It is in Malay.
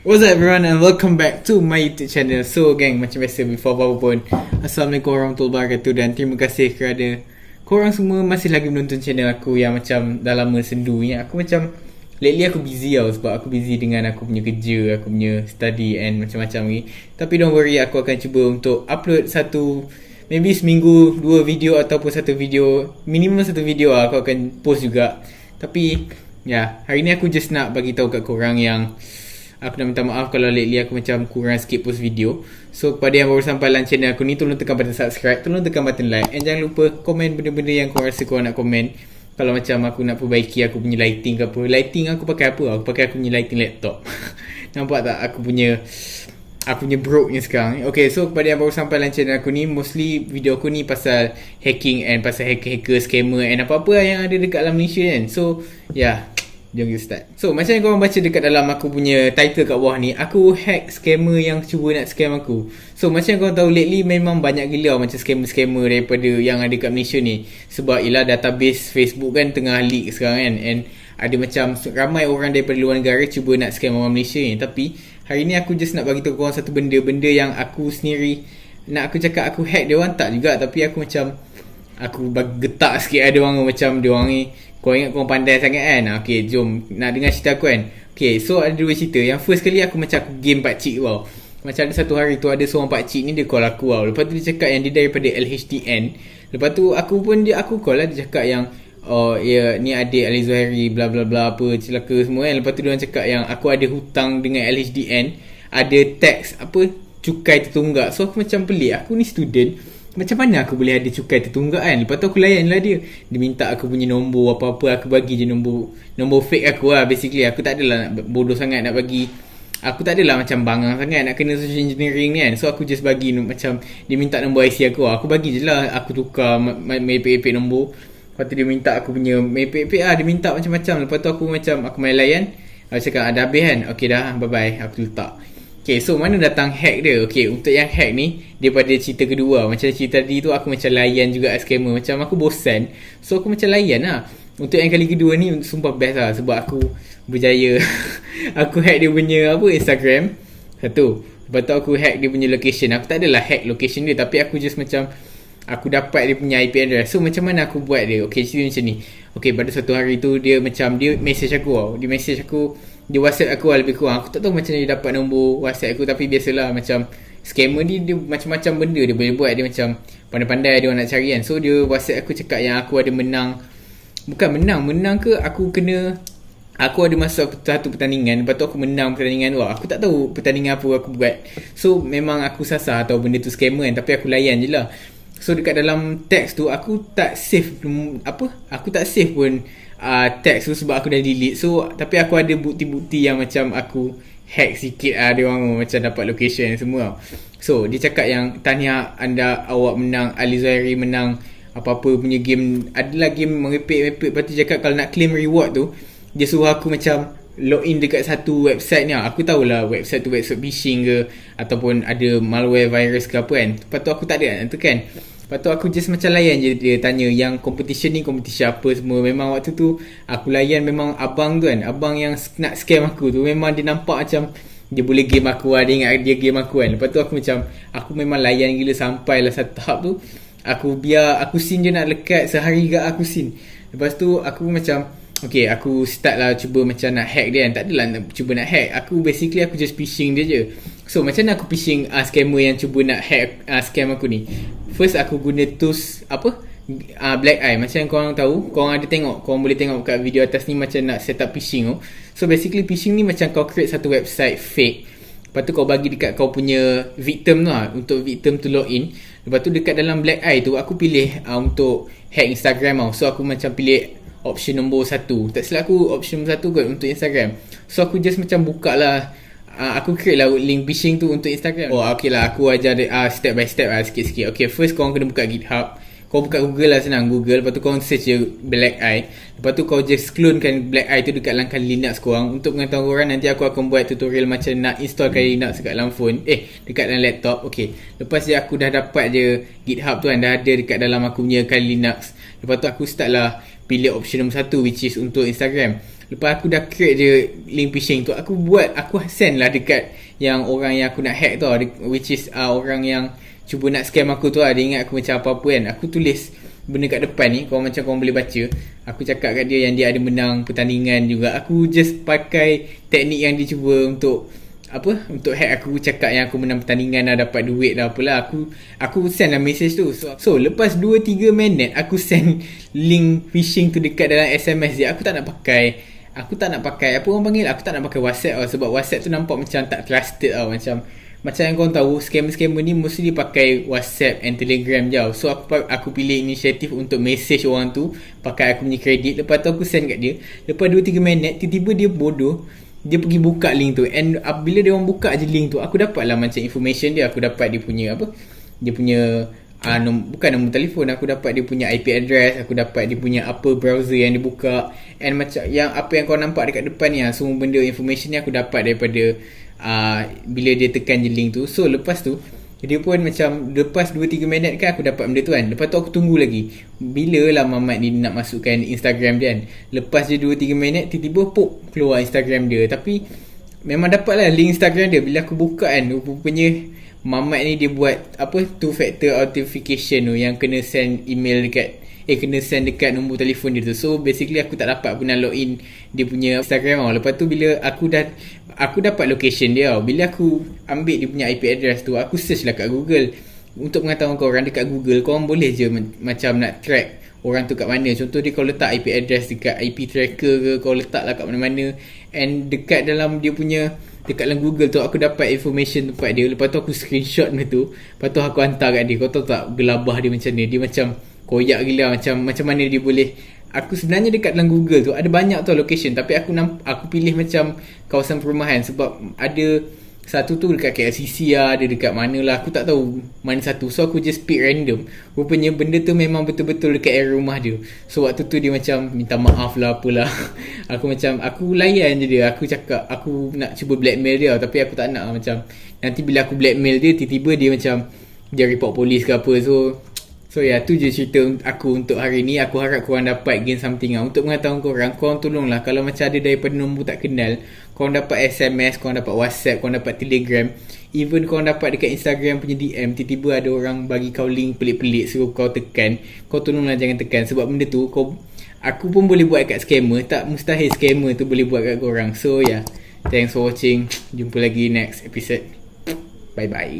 What's up everyone and welcome back to my YouTube channel So gang macam biasa before apa-apa pun Assalamualaikum warahmatullahi wabarakatuh Dan terima kasih kerana korang semua masih lagi menonton channel aku Yang macam dah lama sendu ni Aku macam lately aku busy tau Sebab aku busy dengan aku punya kerja Aku punya study and macam-macam ni Tapi don't worry aku akan cuba untuk upload satu Maybe seminggu dua video ataupun satu video Minimum satu video lah aku akan post juga Tapi ya yeah, hari ni aku just nak bagi tahu kat korang yang aku nak minta maaf kalau lately aku macam kurang sikit post video. So pada yang baru sampai dalam channel aku ni tolong tekan button subscribe, tolong tekan button like and jangan lupa komen benda-benda yang kau rasa kau nak komen. Kalau macam aku nak perbaiki aku punya lighting ke apa. Lighting aku pakai apa? Aku pakai aku punya lighting laptop. Nampak tak aku punya aku punya broke ni sekarang. Okay so pada yang baru sampai dalam channel aku ni mostly video aku ni pasal hacking and pasal hacker-hacker scammer and apa-apa yang ada dekat dalam Malaysia kan. So yeah. Jom kita start. So macam yang korang baca dekat dalam aku punya title kat bawah ni, aku hack scammer yang cuba nak scam aku. So macam yang korang tahu lately memang banyak gila macam scammer-scammer daripada yang ada kat Malaysia ni. Sebab ialah database Facebook kan tengah leak sekarang kan. And ada macam ramai orang daripada luar negara cuba nak scam orang Malaysia ni. Tapi hari ni aku just nak bagi tahu korang satu benda. Benda yang aku sendiri nak aku cakap aku hack dia orang tak juga. Tapi aku macam aku bagi getak sikit ada lah orang macam dia orang ni kau ingat kau pandai sangat kan ah, Okay jom Nak dengar cerita aku kan Okay so ada dua cerita Yang first kali aku macam aku game pakcik tau Macam ada satu hari tu Ada seorang pakcik ni Dia call aku tau Lepas tu dia cakap yang dia daripada LHTN Lepas tu aku pun dia Aku call lah Dia cakap yang Oh ya yeah, ni adik Ali Zuhairi bla bla bla apa celaka semua kan lepas tu dia orang cakap yang aku ada hutang dengan LHDN ada tax apa cukai tertunggak so aku macam pelik aku ni student macam mana aku boleh ada cukai tertunggak kan Lepas tu aku layan lah dia Dia minta aku punya nombor apa-apa Aku bagi je nombor Nombor fake aku lah basically Aku tak adalah nak bodoh sangat nak bagi Aku tak adalah macam bangang sangat nak kena social engineering ni kan So aku just bagi macam Dia minta nombor IC aku lah. Aku bagi je lah Aku tukar mepek-epek nombor Lepas tu dia minta aku punya mepek-epek lah Dia minta macam-macam Lepas tu aku macam Aku main layan Aku cakap ah, habis kan Okay dah bye-bye Aku letak Okay so mana datang hack dia Okay untuk yang hack ni Daripada cerita kedua Macam cerita tadi tu Aku macam layan juga scammer Macam aku bosan So aku macam layan lah Untuk yang kali kedua ni Sumpah best lah Sebab aku berjaya Aku hack dia punya apa Instagram Satu Lepas tu aku hack dia punya location Aku tak adalah hack location dia Tapi aku just macam Aku dapat dia punya IP address So macam mana aku buat dia Okay cerita macam ni Okay pada satu hari tu Dia macam Dia message aku tau Dia message aku dia WhatsApp aku lah lebih kurang. Aku tak tahu macam mana dia dapat nombor WhatsApp aku tapi biasalah macam scammer ni dia macam-macam benda dia boleh buat. Dia macam pandai-pandai dia nak cari kan. So dia WhatsApp aku cakap yang aku ada menang. Bukan menang, menang ke aku kena Aku ada masuk satu pertandingan Lepas tu aku menang pertandingan Wah aku tak tahu pertandingan apa aku buat So memang aku sasar atau benda tu scammer kan Tapi aku layan je lah So dekat dalam text tu aku tak save apa? Aku tak save pun uh, text tu sebab aku dah delete. So tapi aku ada bukti-bukti yang macam aku hack sikit ah uh, dia orang macam dapat location yang semua. So dia cakap yang tanya anda awak menang Alizairi menang apa-apa punya game adalah game merepek-repek lepas tu cakap kalau nak claim reward tu dia suruh aku macam login dekat satu website ni aku tahulah website tu website phishing ke ataupun ada malware virus ke apa kan lepas tu aku tak ada tu kan lepas tu aku just macam layan je dia tanya yang competition ni competition apa semua memang waktu tu aku layan memang abang tu kan abang yang nak scam aku tu memang dia nampak macam dia boleh game aku lah dia ingat dia game aku kan lepas tu aku macam aku memang layan gila sampai lah satu tahap tu aku biar aku scene je nak lekat sehari gak aku scene lepas tu aku macam Okay aku start lah cuba macam nak hack dia kan Tak adalah nak, cuba nak hack Aku basically aku just phishing dia je So macam mana aku phishing uh, scammer yang cuba nak hack uh, scam aku ni First aku guna tools apa uh, Black eye macam yang korang tahu Korang ada tengok Korang boleh tengok kat video atas ni macam nak set up phishing tu So basically phishing ni macam kau create satu website fake Lepas tu kau bagi dekat kau punya victim tu lah Untuk victim tu log in Lepas tu dekat dalam black eye tu Aku pilih uh, untuk hack Instagram tau So aku macam pilih option nombor satu tak silap aku option nombor satu kot untuk Instagram so aku just macam buka lah uh, ah, aku create lah link phishing tu untuk Instagram oh okay lah aku ajar dia uh, step by step lah sikit-sikit okay first korang kena buka GitHub kau buka Google lah senang Google Lepas tu kau search je Black Eye Lepas tu kau just clonekan Black Eye tu Dekat langkah Linux korang Untuk mengetahui korang Nanti aku akan buat tutorial Macam nak install kali hmm. Linux Dekat dalam phone Eh dekat dalam laptop Okay Lepas je aku dah dapat je GitHub tu kan Dah ada dekat dalam aku punya Kali Linux Lepas tu aku start lah pilih option nombor satu which is untuk Instagram. Lepas aku dah create je link phishing tu, aku buat, aku send lah dekat yang orang yang aku nak hack tu which is uh, orang yang cuba nak scam aku tu lah. Dia ingat aku macam apa-apa kan. Aku tulis benda kat depan ni, korang macam korang boleh baca. Aku cakap kat dia yang dia ada menang pertandingan juga. Aku just pakai teknik yang dia cuba untuk apa untuk hack aku cakap yang aku menang pertandingan dah dapat duit dah apalah aku aku send lah message tu so, so lepas 2 3 minit aku send link phishing tu dekat dalam SMS dia aku tak nak pakai aku tak nak pakai apa orang panggil aku tak nak pakai WhatsApp tau sebab WhatsApp tu nampak macam tak trusted tau macam macam yang kau tahu scammer-scammer ni mostly pakai WhatsApp and Telegram je so aku aku pilih inisiatif untuk message orang tu pakai aku punya kredit lepas tu aku send kat dia lepas 2 3 minit tiba-tiba dia bodoh dia pergi buka link tu and apabila uh, dia orang buka je link tu aku dapat lah macam information dia aku dapat dia punya apa dia punya uh, nom- bukan nombor telefon aku dapat dia punya IP address aku dapat dia punya apa browser yang dia buka and macam yang apa yang kau nampak dekat depan ni ya, semua benda information ni aku dapat daripada uh, bila dia tekan je link tu so lepas tu jadi pun macam lepas 2 3 minit kan aku dapat benda tu kan. Lepas tu aku tunggu lagi. Bila lah Mamat ni nak masukkan Instagram dia kan. Lepas je 2 3 minit tiba-tiba pop keluar Instagram dia. Tapi memang dapat lah link Instagram dia bila aku buka kan. Rupanya Mamat ni dia buat apa two factor authentication tu yang kena send email dekat Eh kena send dekat nombor telefon dia tu So basically aku tak dapat pun nak Dia punya Instagram tau Lepas tu bila aku dah Aku dapat location dia tau Bila aku ambil dia punya IP address tu Aku search lah kat Google Untuk mengatakan orang dekat Google kau boleh je macam nak track Orang tu kat mana Contoh dia kau letak IP address dekat IP tracker ke Kau letak lah kat mana-mana And dekat dalam dia punya dekat dalam Google tu aku dapat information tempat dia lepas tu aku screenshot dia tu lepas tu aku hantar kat dia kau tahu tak gelabah dia macam ni dia macam koyak gila macam macam mana dia boleh aku sebenarnya dekat dalam Google tu ada banyak tu location tapi aku aku pilih macam kawasan perumahan sebab ada satu tu dekat KLCC lah Ada dekat mana lah Aku tak tahu Mana satu So aku just pick random Rupanya benda tu memang betul-betul Dekat air rumah dia So waktu tu dia macam Minta maaf lah apalah Aku macam Aku layan je dia Aku cakap Aku nak cuba blackmail dia Tapi aku tak nak lah macam Nanti bila aku blackmail dia Tiba-tiba dia macam Dia report polis ke apa So So yeah, tu je cerita aku untuk hari ni. Aku harap korang dapat gain something lah. Untuk mengatakan korang, korang lah Kalau macam ada daripada nombor tak kenal, korang dapat SMS, korang dapat WhatsApp, korang dapat Telegram. Even korang dapat dekat Instagram punya DM, tiba-tiba ada orang bagi kau link pelik-pelik suruh kau tekan. Kau tolonglah jangan tekan. Sebab benda tu, kau, aku pun boleh buat kat scammer. Tak mustahil scammer tu boleh buat kat korang. So yeah, thanks for watching. Jumpa lagi next episode. Bye-bye.